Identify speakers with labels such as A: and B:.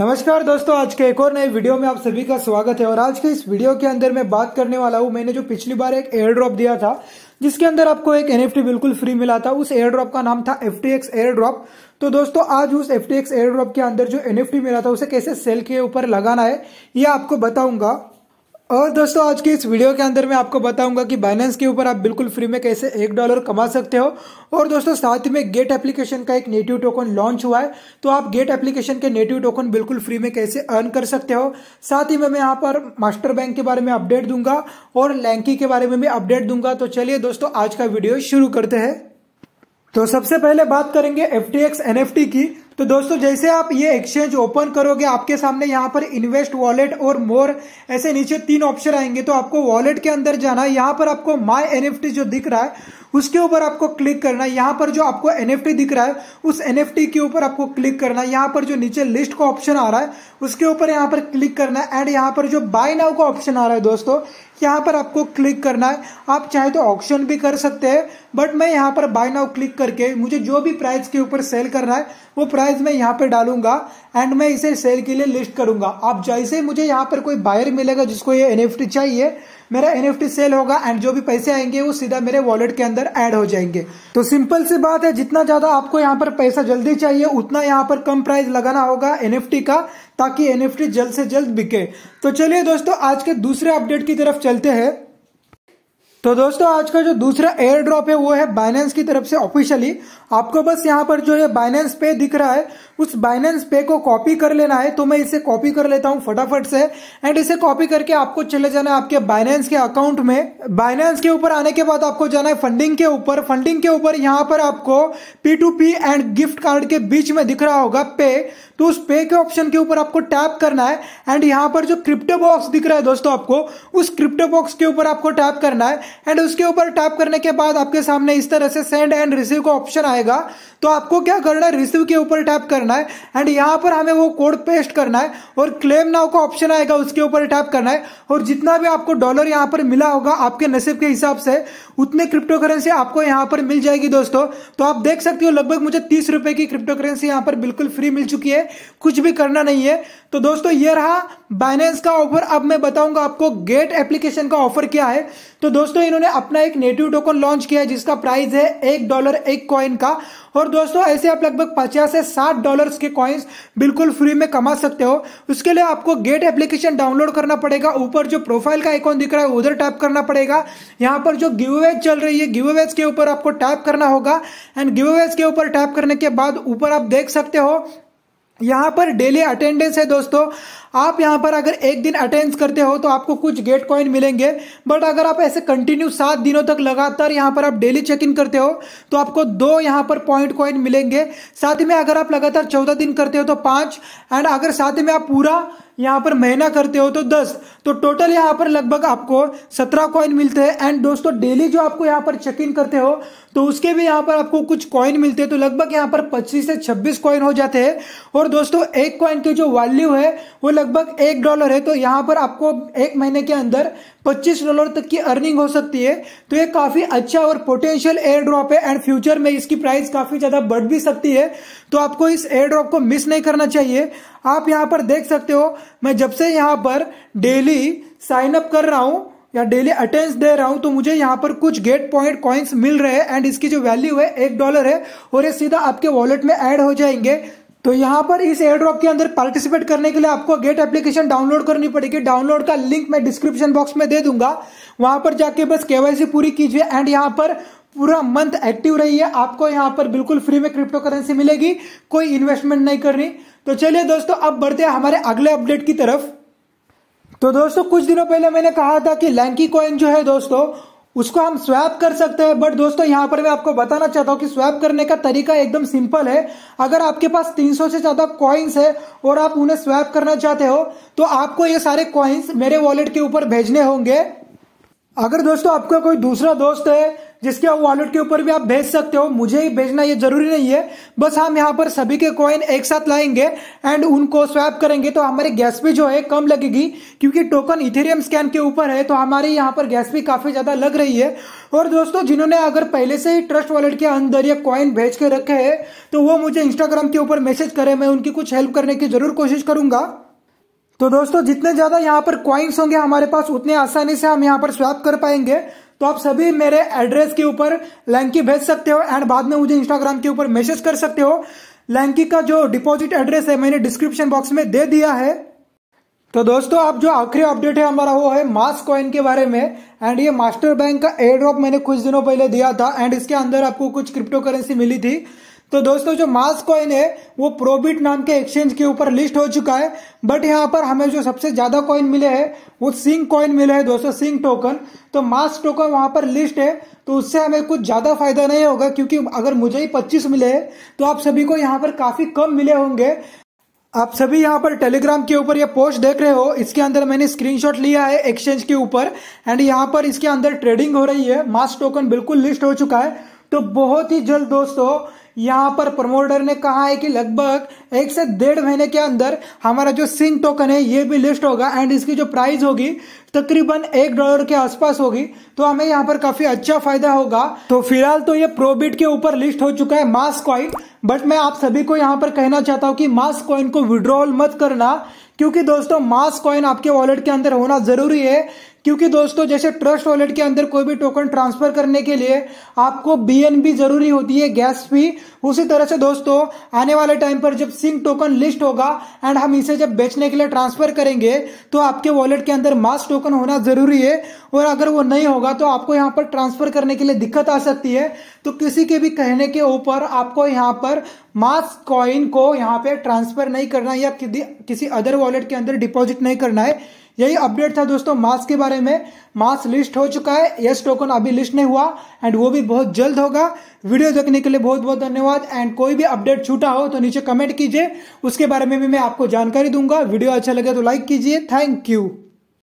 A: नमस्कार दोस्तों आज के एक और नए वीडियो में आप सभी का स्वागत है और आज के इस वीडियो के अंदर मैं बात करने वाला हूँ मैंने जो पिछली बार एक एयर ड्रॉप दिया था जिसके अंदर आपको एक एनएफटी बिल्कुल फ्री मिला था उस एयर ड्रॉप का नाम था एफ एयर ड्रॉप तो दोस्तों आज उस एफ एयर ड्रॉप के अंदर जो एनएफटी मिला था उसे कैसे सेल के ऊपर लगाना है यह आपको बताऊंगा और दोस्तों आज के इस वीडियो के अंदर मैं आपको बताऊंगा कि बाइनेंस के ऊपर आप बिल्कुल फ्री में कैसे एक डॉलर कमा सकते हो और दोस्तों साथ ही में गेट एप्लीकेशन का एक नेटिव टोकन लॉन्च हुआ है तो आप गेट एप्लीकेशन के नेटिव टोकन बिल्कुल फ्री में कैसे अर्न कर सकते हो साथ ही में मैं यहाँ पर मास्टर बैंक के बारे में अपडेट दूंगा और लैंकी के बारे में भी अपडेट दूंगा तो चलिए दोस्तों आज का वीडियो शुरू करते हैं तो सबसे पहले बात करेंगे एफ टी की तो दोस्तों जैसे आप ये एक्सचेंज ओपन करोगे आपके सामने यहाँ पर इन्वेस्ट वॉलेट और मोर ऐसे नीचे तीन ऑप्शन आएंगे तो आपको वॉलेट के अंदर जाना है यहाँ पर आपको माई एन जो दिख रहा है उसके ऊपर आपको क्लिक करना है यहाँ पर जो आपको एन दिख रहा है उस एन के ऊपर आपको क्लिक करना है यहाँ पर जो नीचे लिस्ट का ऑप्शन आ रहा है उसके ऊपर यहाँ पर क्लिक करना है एंड यहाँ पर जो बाय नाउ का ऑप्शन आ रहा है दोस्तों यहाँ पर आपको क्लिक करना है आप चाहे तो ऑप्शन भी कर सकते हैं बट मैं यहाँ पर बाय नाउ क्लिक करके मुझे जो भी प्राइस के ऊपर सेल करना है वो प्राइस मैं यहाँ पर डालूंगा एंड मैं इसे सेल के लिए लिस्ट करूंगा आप जैसे मुझे यहाँ पर कोई बायर मिलेगा जिसको ये एन चाहिए मेरा एन सेल होगा एंड जो भी पैसे आएंगे वो सीधा मेरे वॉलेट के अंदर एड हो जाएंगे तो सिंपल सी बात है जितना ज्यादा आपको यहाँ पर पैसा जल्दी चाहिए उतना यहाँ पर कम प्राइस लगाना होगा एन का ताकि एन जल्द से जल्द बिके तो चलिए दोस्तों आज के दूसरे अपडेट की तरफ चलते हैं तो दोस्तों आज का जो दूसरा एयर ड्रॉप है वो है बाइनेंस की तरफ से ऑफिशियली आपको बस यहाँ पर जो है बाइनेंस पे दिख रहा है उस बाइनेंस पे को कॉपी कर लेना है तो मैं इसे कॉपी कर लेता हूं फटाफट से एंड इसे कॉपी करके आपको चले जाना है आपके बाइनेंस के अकाउंट में बाइनेंस के ऊपर आने के बाद आपको जाना है फंडिंग के ऊपर फंडिंग के ऊपर यहां पर आपको P two P and gift card के बीच में दिख रहा होगा पे तो उस पे के ऑप्शन के ऊपर आपको टैप करना है एंड यहां पर जो क्रिप्टो बॉक्स दिख रहा है दोस्तों आपको उस क्रिप्टो बॉक्स के ऊपर आपको टैप करना है एंड उसके ऊपर टैप करने के बाद आपके सामने इस तरह से सेंड एंड रिसीव का ऑप्शन आएगा तो आपको क्या करना है रिसीव के ऊपर टैप करना करना है एंड यहां पर हमें वो कोड पेस्ट करना है और क्लेम नाउ का ऑप्शन आएगा उसके ऊपर टैप करना है और जितना भी आपको डॉलर यहां पर मिला होगा आपके नसीब के हिसाब से उतने क्रिप्टो करेंसी आपको यहां पर मिल जाएगी दोस्तों तो आप देख सकते हो लगभग मुझे तीस रुपए की क्रिप्टो करेंसी यहां पर बिल्कुल फ्री मिल चुकी है कुछ भी करना नहीं है तो दोस्तों ये रहा बाइनेंस का ऑफर अब मैं बताऊंगा आपको गेट एप्लीकेशन का ऑफर क्या है तो दोस्तों इन्होंने अपना एक नेटिव टोकन लॉन्च किया है जिसका प्राइस है एक डॉलर एक कॉइन का और दोस्तों ऐसे आप लगभग पचास से साठ डॉलर डॉलर्स के कॉइन्स बिल्कुल फ्री में कमा सकते हो उसके लिए आपको गेट एप्लीकेशन डाउनलोड करना पड़ेगा ऊपर जो प्रोफाइल का आइकॉन दिख रहा है उधर टैप करना पड़ेगा यहाँ पर जो गिवेज चल रही है गिवेज के ऊपर आपको टैप करना होगा एंड गिवेज के ऊपर टैप करने के बाद ऊपर आप देख सकते हो यहाँ पर डेली अटेंडेंस है दोस्तों आप यहाँ पर अगर एक दिन अटेंड करते हो तो आपको कुछ गेट कॉइन मिलेंगे बट अगर आप ऐसे कंटिन्यू सात दिनों तक लगातार यहाँ पर आप डेली चेक इन करते हो तो आपको दो यहाँ पर पॉइंट कॉइन मिलेंगे साथ ही में अगर आप लगातार चौदह दिन करते हो तो पाँच एंड अगर साथ ही में आप पूरा यहाँ पर महीना करते हो तो दस तो टोटल यहाँ पर लगभग आपको सत्रह कॉइन मिलते हैं एंड दोस्तों डेली जो आपको यहाँ पर चेक इन करते हो तो उसके भी यहाँ पर आपको कुछ कॉइन मिलते हैं तो लगभग यहाँ पर पच्चीस से छब्बीस कॉइन हो जाते हैं और दोस्तों एक कॉइन की जो वैल्यू है वो लगभग एक डॉलर है तो यहाँ पर आपको एक महीने के अंदर पच्चीस डॉलर तक की अर्निंग हो सकती है तो ये काफी अच्छा और पोटेंशियल एयर ड्रॉप है एंड फ्यूचर में इसकी प्राइस काफी ज्यादा बढ़ भी सकती है तो आपको इस एयर ड्रॉप को मिस नहीं करना चाहिए आप यहां पर देख सकते हो मैं जब से यहां पर डेली साइन अप कर रहा हूं या डेली अटेंस दे रहा हूं तो मुझे यहां पर कुछ गेट पॉइंट कॉइन्स मिल रहे हैं एंड इसकी जो वैल्यू है एक डॉलर है और ये सीधा आपके वॉलेट में ऐड हो जाएंगे तो यहाँ पर इस एयरड्रॉप के अंदर पार्टिसिपेट करने के लिए आपको गेट एप्लीकेशन डाउनलोड करनी पड़ेगी डाउनलोड का लिंक मैं डिस्क्रिप्शन बॉक्स में दे दूंगा वहां पर जाके बस केवाईसी पूरी कीजिए एंड यहाँ पर पूरा मंथ एक्टिव रहिए आपको यहाँ पर बिल्कुल फ्री में क्रिप्टो करेंसी मिलेगी कोई इन्वेस्टमेंट नहीं करनी तो चलिए दोस्तों अब बढ़ते हैं हमारे अगले अपडेट की तरफ तो दोस्तों कुछ दिनों पहले मैंने कहा था कि लैंकी कॉइन जो है दोस्तों उसको हम स्वैप कर सकते हैं बट दोस्तों यहाँ पर मैं आपको बताना चाहता हूँ कि स्वैप करने का तरीका एकदम सिंपल है अगर आपके पास 300 से ज़्यादा कॉइन्स है और आप उन्हें स्वैप करना चाहते हो तो आपको ये सारे कॉइन्स मेरे वॉलेट के ऊपर भेजने होंगे अगर दोस्तों आपका कोई दूसरा दोस्त है जिसके वॉलेट के ऊपर भी आप भेज सकते हो मुझे ही भेजना ये जरूरी नहीं है बस हम यहाँ पर सभी के कॉइन एक साथ लाएंगे एंड उनको स्वैप करेंगे तो हमारी गैस भी जो है कम लगेगी क्योंकि टोकन इथेरियम स्कैन के ऊपर है तो हमारे यहाँ पर गैस भी काफी ज्यादा लग रही है और दोस्तों जिन्होंने अगर पहले से ही ट्रस्ट वॉलेट के अंदर ये कॉइन भेज के रखे है तो वो मुझे इंस्टाग्राम के ऊपर मैसेज करे मैं उनकी कुछ हेल्प करने की जरूर कोशिश करूंगा तो दोस्तों जितने ज्यादा यहाँ पर क्वाइंस होंगे हमारे पास उतने आसानी से हम यहाँ पर स्वैप कर पाएंगे तो आप सभी मेरे एड्रेस के ऊपर लैंकी भेज सकते हो एंड बाद में मुझे इंस्टाग्राम के ऊपर मैसेज कर सकते हो लैंकी का जो डिपॉजिट एड्रेस है मैंने डिस्क्रिप्शन बॉक्स में दे दिया है तो दोस्तों आप जो आखिरी अपडेट है हमारा वो है मास कॉइन के बारे में एंड ये मास्टर बैंक का एयर ड्रॉप मैंने कुछ दिनों पहले दिया था एंड इसके अंदर आपको कुछ क्रिप्टो करेंसी मिली थी तो दोस्तों जो मास कॉइन है वो प्रोबिट नाम के एक्सचेंज के ऊपर लिस्ट हो चुका है बट यहाँ पर हमें जो सबसे ज्यादा कॉइन मिले हैं वो सिंह कॉइन मिले हैं दोस्तों सिंह टोकन तो मास टोकन वहां पर लिस्ट है तो उससे हमें कुछ ज्यादा फायदा नहीं होगा क्योंकि अगर मुझे ही पच्चीस मिले है तो आप सभी को यहाँ पर काफी कम मिले होंगे आप सभी यहाँ पर टेलीग्राम के ऊपर ये पोस्ट देख रहे हो इसके अंदर मैंने स्क्रीनशॉट लिया है एक्सचेंज के ऊपर एंड यहाँ पर इसके अंदर ट्रेडिंग हो रही है मास टोकन बिल्कुल लिस्ट हो चुका है तो बहुत ही जल्द दोस्तों यहाँ पर प्रमोटर ने कहा है कि लगभग एक से डेढ़ महीने के अंदर हमारा जो सिंह टोकन है ये भी लिस्ट होगा एंड इसकी जो प्राइस होगी तकरीबन एक डॉलर के आसपास होगी तो हमें यहाँ पर काफी अच्छा फायदा होगा तो फिलहाल तो ये प्रोबिट के ऊपर लिस्ट हो चुका है मास कॉइन बट मैं आप सभी को यहाँ पर कहना चाहता हूँ कि मास कॉइन को विड्रॉल मत करना क्योंकि दोस्तों मास कॉइन आपके वॉलेट के अंदर होना जरूरी है क्योंकि दोस्तों जैसे ट्रस्ट वॉलेट के अंदर कोई भी टोकन ट्रांसफर करने के लिए आपको बीएनबी जरूरी होती है गैस फी उसी तरह से दोस्तों आने वाले टाइम पर जब सिंह टोकन लिस्ट होगा एंड हम इसे जब बेचने के लिए ट्रांसफर करेंगे तो आपके वॉलेट के अंदर मास टोकन होना जरूरी है और अगर वो नहीं होगा तो आपको यहाँ पर ट्रांसफर करने के लिए दिक्कत आ सकती है तो किसी के भी कहने के ऊपर आपको यहाँ पर मास कॉइन को यहाँ पे ट्रांसफर नहीं करना है या किसी अदर वॉलेट के अंदर डिपॉजिट नहीं करना है यही अपडेट था दोस्तों मास के बारे में मास लिस्ट हो चुका है यस टोकन अभी लिस्ट नहीं हुआ एंड वो भी बहुत जल्द होगा वीडियो देखने के लिए बहुत बहुत धन्यवाद एंड कोई भी अपडेट छूटा हो तो नीचे कमेंट कीजिए उसके बारे में भी मैं आपको जानकारी दूंगा वीडियो अच्छा लगे तो लाइक कीजिए थैंक यू